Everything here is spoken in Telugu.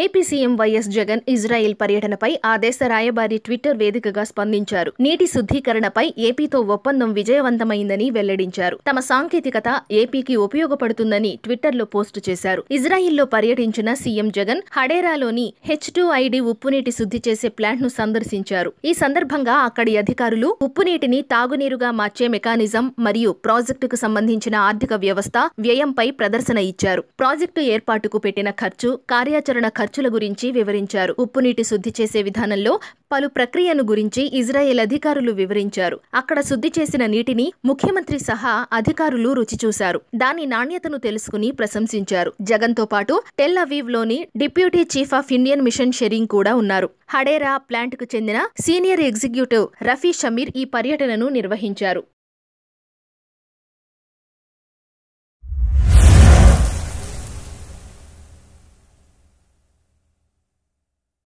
AP CM YS Jagan Israel పర్యటనపై ఆ దేశ రాయబారి ట్విట్టర్ వేదికగా స్పందించారు నీటి శుద్ధీకరణపై ఏపీతో ఒప్పందం విజయవంతమైందని వెల్లడించారు తమ సాంకేతికత ఏపీకి ఉపయోగపడుతుందని ట్విట్టర్లో పోస్టు చేశారు ఇజ్రాయిల్లో పర్యటించిన సీఎం జగన్ హడేరాలోని హెచ్ టూ ఐడి ఉప్పునీటి శుద్ధి చేసే ప్లాంట్ను సందర్శించారు ఈ సందర్భంగా అక్కడి అధికారులు ఉప్పునీటిని తాగునీరుగా మార్చే మెకానిజం మరియు ప్రాజెక్టుకు సంబంధించిన ఆర్థిక వ్యవస్థ వ్యయంపై ప్రదర్శన ఇచ్చారు ప్రాజెక్టు ఏర్పాటుకు పెట్టిన ఖర్చు కార్యాచరణ ఖర్చుల గురించి వివరించారు ఉప్పునీటి శుద్ధి చేసే విధానంలో పలు ప్రక్రియను గురించి ఇజ్రాయెల్ అధికారులు వివరించారు అక్కడ శుద్ధి చేసిన నీటిని ముఖ్యమంత్రి సహా అధికారులు రుచి చూశారు దాని నాణ్యతను తెలుసుకుని ప్రశంసించారు జగన్తో పాటు టెల్ అవీవ్ లోని deputy chief of Indian mission షెరింగ్ కూడా ఉన్నారు హడేరా ప్లాంట్కు చెందిన సీనియర్ ఎగ్జిక్యూటివ్ రఫీ షమీర్ ఈ పర్యటనను నిర్వహించారు